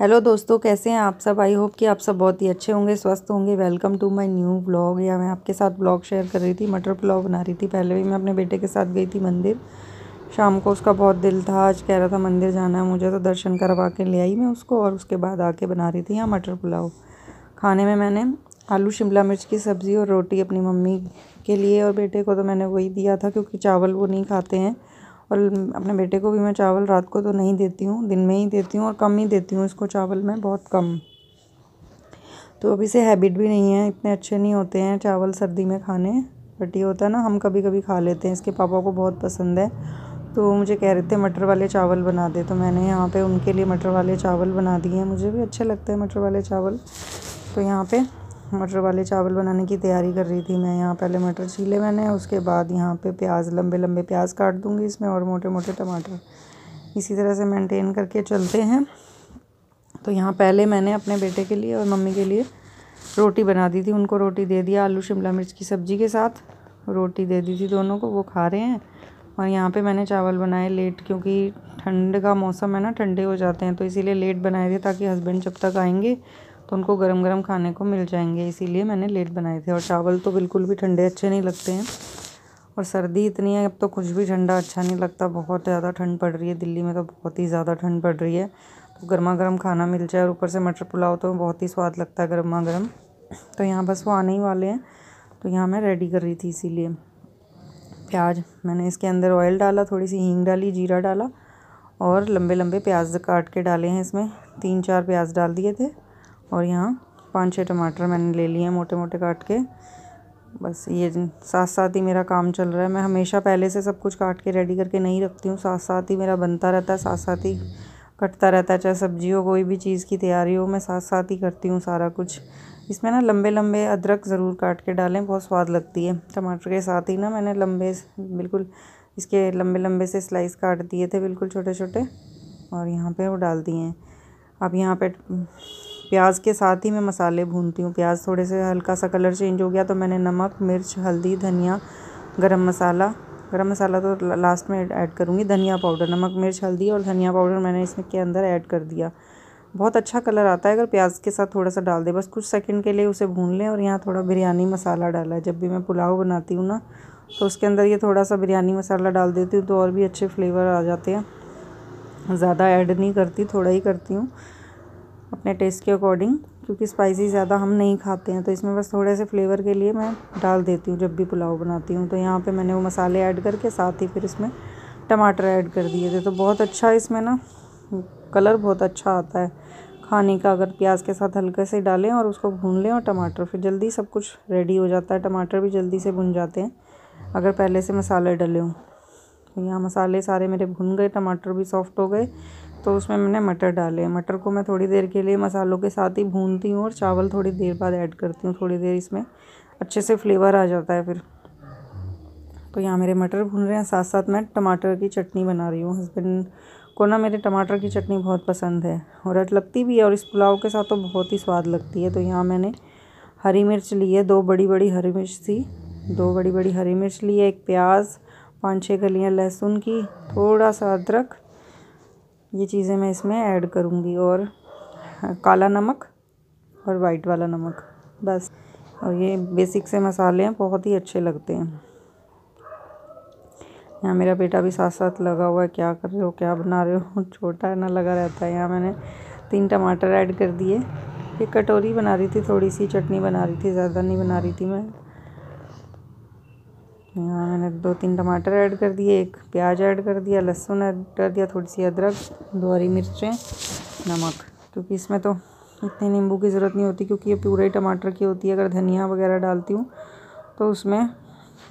hello दोस्तों कैसे हैं आप सब आई होप कि आप सब बहुत ही अच्छे होंगे स्वस्थ होंगे welcome to my new blog या मैं आपके साथ ब्लॉग शेयर कर रही थी मटर पुलाव बना रही थी पहले भी मैं अपने बेटे के साथ गई थी मंदिर शाम को उसका बहुत दिल था आज कह रहा था मंदिर जाना है मुझे तो दर्शन करवा के ले आई मैं उसको और उसके बाद आके बना रही थी यहाँ मटर पुलाव खाने में मैंने आलू शिमला मिर्च की सब्ज़ी और रोटी अपनी मम्मी के लिए और बेटे को तो मैंने वही दिया था क्योंकि चावल वो नहीं खाते हैं और अपने बेटे को भी मैं चावल रात को तो नहीं देती हूँ दिन में ही देती हूँ और कम ही देती हूँ इसको चावल में बहुत कम तो अभी से हैबिट भी नहीं है इतने अच्छे नहीं होते हैं चावल सर्दी में खाने बट ये होता है ना हम कभी कभी खा लेते हैं इसके पापा को बहुत पसंद है तो मुझे कह रहे थे मटर वाले चावल बना दे तो मैंने यहाँ पे उनके लिए मटर वाले चावल बना दिए हैं मुझे भी अच्छे लगते हैं मटर वाले चावल तो यहाँ पे मटर वाले चावल बनाने की तैयारी कर रही थी मैं यहाँ पहले मटर छीले मैंने उसके बाद यहाँ पे प्याज लंबे लंबे प्याज काट दूँगी इसमें और मोटे मोटे टमाटर इसी तरह से मेंटेन करके चलते हैं तो यहाँ पहले मैंने अपने बेटे के लिए और मम्मी के लिए रोटी बना दी थी उनको रोटी दे दिया आलू शिमला मिर्च की सब्ज़ी के साथ रोटी दे दी थी दोनों को वो खा रहे हैं और यहाँ पे मैंने चावल बनाए लेट क्योंकि ठंड का मौसम है ना ठंडे हो जाते हैं तो इसीलिए लेट बनाए थे ताकि हस्बैंड जब तक आएंगे उनको गरम गरम खाने को मिल जाएंगे इसीलिए मैंने लेट बनाए थे और चावल तो बिल्कुल भी ठंडे अच्छे नहीं लगते हैं और सर्दी इतनी है अब तो कुछ भी ठंडा अच्छा नहीं लगता बहुत ज़्यादा ठंड पड़ रही है दिल्ली में तो बहुत ही ज़्यादा ठंड पड़ रही है तो गर्मा गर्म खाना मिल जाए और ऊपर से मटर पुलाव तो बहुत ही स्वाद लगता है गर्मा गर्म तो यहाँ बस वो आने ही वाले हैं तो यहाँ मैं रेडी कर रही थी इसीलिए प्याज मैंने इसके अंदर ऑयल डाला थोड़ी सी हींग डाली जीरा डाला और लंबे लंबे प्याज काट के डाले हैं इसमें तीन चार प्याज डाल दिए थे और यहाँ पाँच छः टमाटर मैंने ले लिए हैं मोटे मोटे काट के बस ये साथ साथ ही मेरा काम चल रहा है मैं हमेशा पहले से सब कुछ काट के रेडी करके नहीं रखती हूँ साथ साथ ही मेरा बनता रहता है साथ साथ ही कटता रहता है चाहे सब्जी हो कोई भी चीज़ की तैयारी हो मैं साथ साथ ही करती हूँ सारा कुछ इसमें ना लंबे लंबे अदरक ज़रूर काट के डालें बहुत स्वाद लगती है टमाटर के साथ ही ना मैंने लंबे बिल्कुल इसके लंबे लंबे से स्लाइस काट दिए थे बिल्कुल छोटे छोटे और यहाँ पे वो डाल दिए हैं अब यहाँ पे प्याज के साथ ही मैं मसाले भूनती हूँ प्याज थोड़े से हल्का सा कलर चेंज हो गया तो मैंने नमक मिर्च हल्दी धनिया गरम मसाला गरम मसाला तो लास्ट में ऐड करूँगी धनिया पाउडर नमक मिर्च हल्दी और धनिया पाउडर मैंने इसमें के अंदर ऐड कर दिया बहुत अच्छा कलर आता है अगर प्याज के साथ थोड़ा सा डाल दे बस कुछ सेकंड के लिए उसे भून लें और यहाँ थोड़ा बिरयानी मसाला डाला है जब भी मैं पुलाव बनाती हूँ ना तो उसके अंदर ये थोड़ा सा बिरयानी मसाला डाल देती हूँ तो और भी अच्छे फ्लेवर आ जाते हैं ज़्यादा ऐड नहीं करती थोड़ा ही करती हूँ अपने टेस्ट के अकॉर्डिंग क्योंकि स्पाइसी ज़्यादा हम नहीं खाते हैं तो इसमें बस थोड़े से फ्लेवर के लिए मैं डाल देती हूँ जब भी पुलाव बनाती हूँ तो यहाँ पे मैंने वो मसाले ऐड करके साथ ही फिर इसमें टमाटर ऐड कर दिए थे तो बहुत अच्छा इसमें ना कलर बहुत अच्छा आता है खाने का अगर प्याज के साथ हल्के से डालें और उसको भून लें और टमाटर फिर जल्दी सब कुछ रेडी हो जाता है टमाटर भी जल्दी से भुन जाते हैं अगर पहले से मसाले डले हों तो यहाँ मसाले सारे मेरे भुन गए टमाटर भी सॉफ्ट हो गए तो उसमें मैंने मटर डाले मटर को मैं थोड़ी देर के लिए मसालों के साथ ही भूनती हूँ और चावल थोड़ी देर बाद ऐड करती हूँ थोड़ी देर इसमें अच्छे से फ्लेवर आ जाता है फिर तो यहाँ मेरे मटर भून रहे हैं साथ साथ मैं टमाटर की चटनी बना रही हूँ हस्बैंड को ना मेरे टमाटर की चटनी बहुत पसंद है और अट लगती भी है और इस पुलाव के साथ तो बहुत ही स्वाद लगती है तो यहाँ मैंने हरी मिर्च ली है दो बड़ी बड़ी हरी मिर्च थी दो बड़ी बड़ी हरी मिर्च ली है एक प्याज पाँच छः गलियाँ लहसुन की थोड़ा सा अदरक ये चीज़ें मैं इसमें ऐड करूँगी और हाँ, काला नमक और वाइट वाला नमक बस और ये बेसिक से मसाले हैं बहुत ही अच्छे लगते हैं यहाँ मेरा बेटा भी साथ साथ लगा हुआ है क्या कर रहे हो क्या बना रहे हो छोटा है ना लगा रहता है यहाँ मैंने तीन टमाटर ऐड कर दिए एक कटोरी बना रही थी थोड़ी सी चटनी बना रही थी ज़्यादा नहीं बना रही थी मैं यहाँ मैंने दो तीन टमाटर ऐड कर दिए एक प्याज ऐड कर दिया लहसुन ऐड कर दिया थोड़ी सी अदरक दो हरी मिर्चें नमक क्योंकि इसमें तो इतने नींबू की ज़रूरत नहीं होती क्योंकि ये पूरे ही टमाटर की होती है अगर धनिया वगैरह डालती हूँ तो उसमें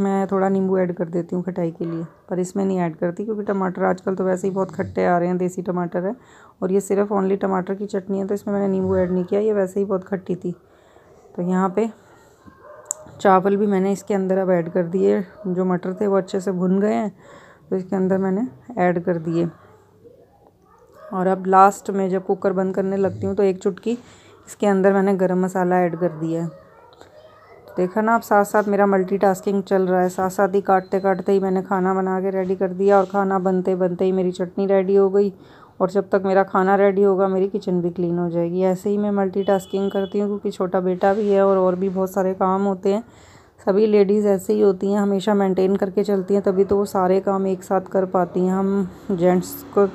मैं थोड़ा नींबू ऐड कर देती हूँ खटाई के लिए पर इसमें नहीं ऐड करती क्योंकि टमाटर आजकल तो वैसे ही बहुत खट्टे आ रहे हैं देसी टमाटर है और ये सिर्फ ओनली टमाटर की चटनी है तो इसमें मैंने नींबू ऐड नहीं किया ये वैसे ही बहुत खट्टी थी तो यहाँ पे चावल भी मैंने इसके अंदर अब ऐड कर दिए जो मटर थे वो अच्छे से भुन गए हैं तो इसके अंदर मैंने ऐड कर दिए और अब लास्ट में जब कुकर बंद करने लगती हूँ तो एक चुटकी इसके अंदर मैंने गरम मसाला ऐड कर दिया है तो देखा ना आप साथ साथ मेरा मल्टीटास्किंग चल रहा है साथ साथ ही काटते काटते ही मैंने खाना बना के रेडी कर दिया और खाना बनते बनते ही मेरी चटनी रेडी हो गई और जब तक मेरा खाना रेडी होगा मेरी किचन भी क्लीन हो जाएगी ऐसे ही मैं मल्टीटास्किंग करती हूँ क्योंकि छोटा बेटा भी है और और भी बहुत सारे काम होते हैं सभी लेडीज़ ऐसे ही होती हैं हमेशा मेंटेन करके चलती हैं तभी तो वो सारे काम एक साथ कर पाती हैं हम जेंट्स को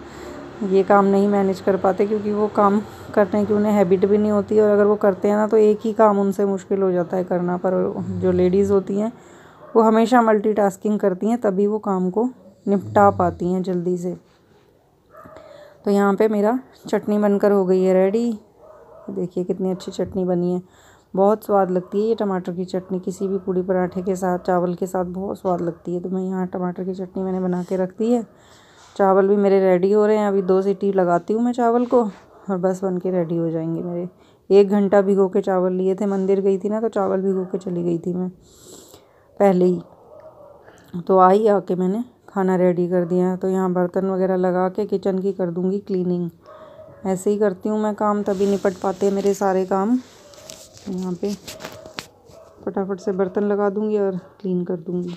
ये काम नहीं मैनेज कर पाते क्योंकि वो काम करने की उन्हें हैबिट भी नहीं होती और अगर वो करते हैं ना तो एक ही काम उनसे मुश्किल हो जाता है करना पर जो लेडीज़ होती हैं वो हमेशा मल्टीटास्किंग करती हैं तभी वो काम को निपटा पाती हैं जल्दी से तो यहाँ पे मेरा चटनी बनकर हो गई है रेडी देखिए कितनी अच्छी चटनी बनी है बहुत स्वाद लगती है ये टमाटर की चटनी किसी भी पूड़ी पराठे के साथ चावल के साथ बहुत स्वाद लगती है तो मैं यहाँ टमाटर की चटनी मैंने बना के रख दी है चावल भी मेरे रेडी हो रहे हैं अभी दो सीटी लगाती हूँ मैं चावल को और बस बन के रेडी हो जाएंगे मेरे एक घंटा भिगो के चावल लिए थे मंदिर गई थी ना तो चावल भिगो के चली गई थी मैं पहले ही तो आई आके मैंने खाना रेडी कर दिया है तो यहाँ बर्तन वगैरह लगा के किचन की कर दूँगी क्लीनिंग ऐसे ही करती हूँ मैं काम तभी निपट पाते मेरे सारे काम तो यहाँ पे फटाफट से बर्तन लगा दूँगी और क्लीन कर दूँगी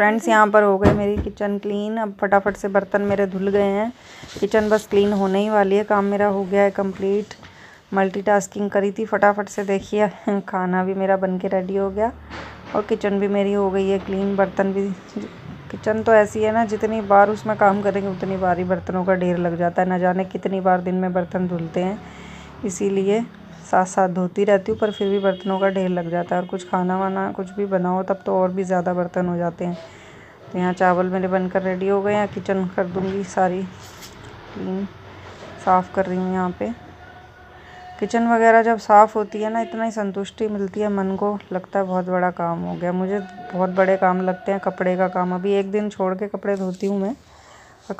फ्रेंड्स यहाँ पर हो गए मेरी किचन क्लीन अब फटाफट से बर्तन मेरे धुल गए हैं किचन बस क्लीन होने ही वाली है काम मेरा हो गया है कंप्लीट मल्टीटास्किंग करी थी फटाफट से देखिए खाना भी मेरा बन के रेडी हो गया और किचन भी मेरी हो गई है क्लीन बर्तन भी किचन तो ऐसी है ना जितनी बार उसमें काम करेंगे उतनी बार ही बर्तनों का ढेर लग जाता है ना जाने कितनी बार दिन में बर्तन धुलते हैं इसीलिए साथ साथ धोती रहती हूँ पर फिर भी बर्तनों का ढेर लग जाता है और कुछ खाना वाना कुछ भी बनाओ तब तो और भी ज़्यादा बर्तन हो जाते हैं तो यहाँ चावल मेरे बनकर रेडी हो गए यहाँ किचन कर दूँगी सारी क्लीन साफ़ कर रही हूँ यहाँ पे किचन वगैरह जब साफ़ होती है ना इतना ही संतुष्टि मिलती है मन को लगता है बहुत बड़ा काम हो गया मुझे बहुत बड़े काम लगते हैं कपड़े का काम अभी एक दिन छोड़ के कपड़े धोती हूँ मैं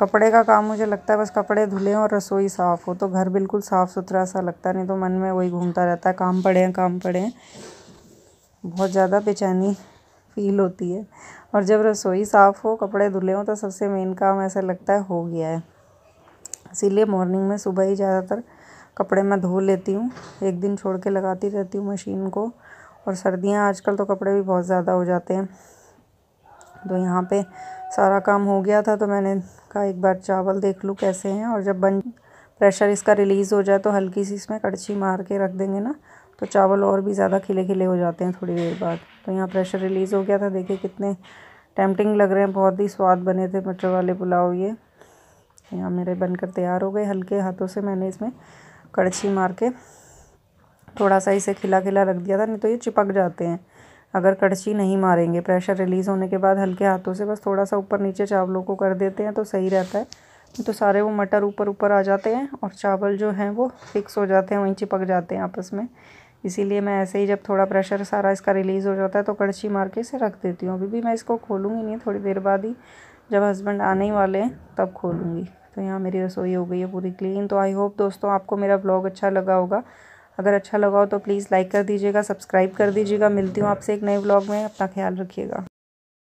कपड़े का काम मुझे लगता है बस कपड़े धुले और रसोई साफ़ हो तो घर बिल्कुल साफ़ सुथरा सा लगता नहीं तो मन में वही घूमता रहता है काम पड़े हैं काम पड़े हैं बहुत ज़्यादा बेचैनी फील होती है और जब रसोई साफ़ हो कपड़े धुले हों तो सबसे मेन काम ऐसा लगता है हो गया है इसीलिए मॉर्निंग में सुबह ही ज़्यादातर कपड़े मैं धो लेती हूँ एक दिन छोड़ के लगाती रहती हूँ मशीन को और सर्दियाँ आजकल तो कपड़े भी बहुत ज़्यादा हो जाते हैं तो यहाँ पे सारा काम हो गया था तो मैंने कहा एक बार चावल देख लूँ कैसे हैं और जब बन प्रेशर इसका रिलीज़ हो जाए तो हल्की सी इसमें कड़छी मार के रख देंगे ना तो चावल और भी ज़्यादा खिले खिले हो जाते हैं थोड़ी देर बाद तो यहाँ प्रेशर रिलीज़ हो गया था देखिए कितने टेम्पटिंग लग रहे हैं बहुत ही स्वाद बने थे मटर वाले पुलाव ये यहाँ मेरे बनकर तैयार हो गए हल्के हाथों से मैंने इसमें कड़छी मार के थोड़ा सा इसे खिला खिला रख दिया था नहीं तो ये चिपक जाते हैं अगर कड़छी नहीं मारेंगे प्रेशर रिलीज़ होने के बाद हल्के हाथों से बस थोड़ा सा ऊपर नीचे चावलों को कर देते हैं तो सही रहता है तो सारे वो मटर ऊपर ऊपर आ जाते हैं और चावल जो हैं वो फिक्स हो जाते हैं वहीं चिपक जाते हैं आपस में इसीलिए मैं ऐसे ही जब थोड़ा प्रेशर सारा इसका रिलीज़ हो जाता है तो कड़छी मार के इसे रख देती हूँ अभी भी मैं इसको खोलूँगी नहीं थोड़ी देर बाद ही जब हस्बैंड आने ही वाले हैं तब खोलूँगी तो यहाँ मेरी रसोई हो गई है पूरी क्लीन तो आई होप दोस्तों आपको मेरा ब्लॉग अच्छा लगा होगा अगर अच्छा लगा हो तो प्लीज़ लाइक कर दीजिएगा सब्सक्राइब कर दीजिएगा मिलती हूँ आपसे एक नए ब्लॉग में अपना ख्याल रखिएगा